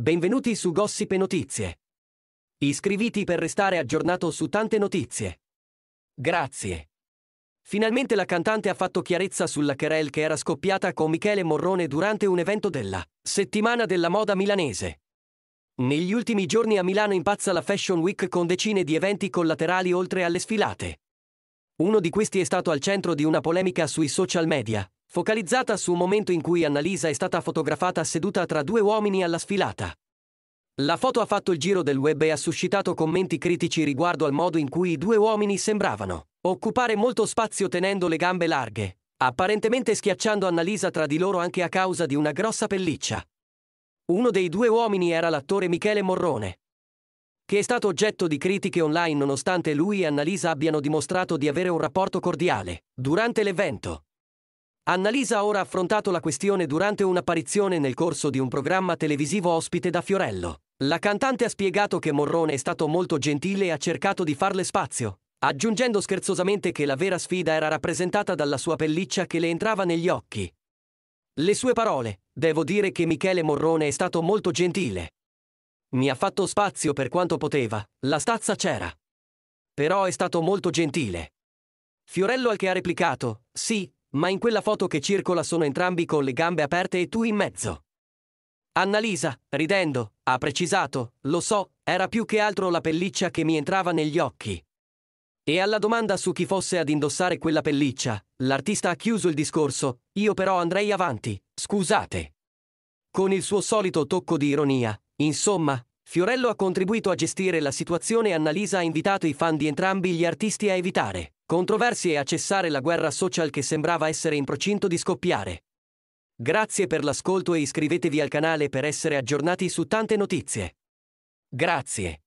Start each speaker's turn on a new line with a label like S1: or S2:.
S1: Benvenuti su Gossip e Notizie. Iscriviti per restare aggiornato su tante notizie. Grazie. Finalmente la cantante ha fatto chiarezza sulla querel che era scoppiata con Michele Morrone durante un evento della Settimana della Moda milanese. Negli ultimi giorni a Milano impazza la Fashion Week con decine di eventi collaterali oltre alle sfilate. Uno di questi è stato al centro di una polemica sui social media, focalizzata su un momento in cui Annalisa è stata fotografata seduta tra due uomini alla sfilata. La foto ha fatto il giro del web e ha suscitato commenti critici riguardo al modo in cui i due uomini sembravano occupare molto spazio tenendo le gambe larghe, apparentemente schiacciando Annalisa tra di loro anche a causa di una grossa pelliccia. Uno dei due uomini era l'attore Michele Morrone, che è stato oggetto di critiche online nonostante lui e Annalisa abbiano dimostrato di avere un rapporto cordiale durante l'evento. Annalisa ha ora affrontato la questione durante un'apparizione nel corso di un programma televisivo ospite da Fiorello. La cantante ha spiegato che Morrone è stato molto gentile e ha cercato di farle spazio, aggiungendo scherzosamente che la vera sfida era rappresentata dalla sua pelliccia che le entrava negli occhi. Le sue parole, devo dire che Michele Morrone è stato molto gentile. Mi ha fatto spazio per quanto poteva, la stazza c'era. Però è stato molto gentile. Fiorello al che ha replicato, sì, ma in quella foto che circola sono entrambi con le gambe aperte e tu in mezzo. Annalisa, ridendo, ha precisato, lo so, era più che altro la pelliccia che mi entrava negli occhi. E alla domanda su chi fosse ad indossare quella pelliccia, l'artista ha chiuso il discorso, io però andrei avanti, scusate. Con il suo solito tocco di ironia, insomma, Fiorello ha contribuito a gestire la situazione e Annalisa ha invitato i fan di entrambi gli artisti a evitare controversie a cessare la guerra social che sembrava essere in procinto di scoppiare. Grazie per l'ascolto e iscrivetevi al canale per essere aggiornati su tante notizie. Grazie.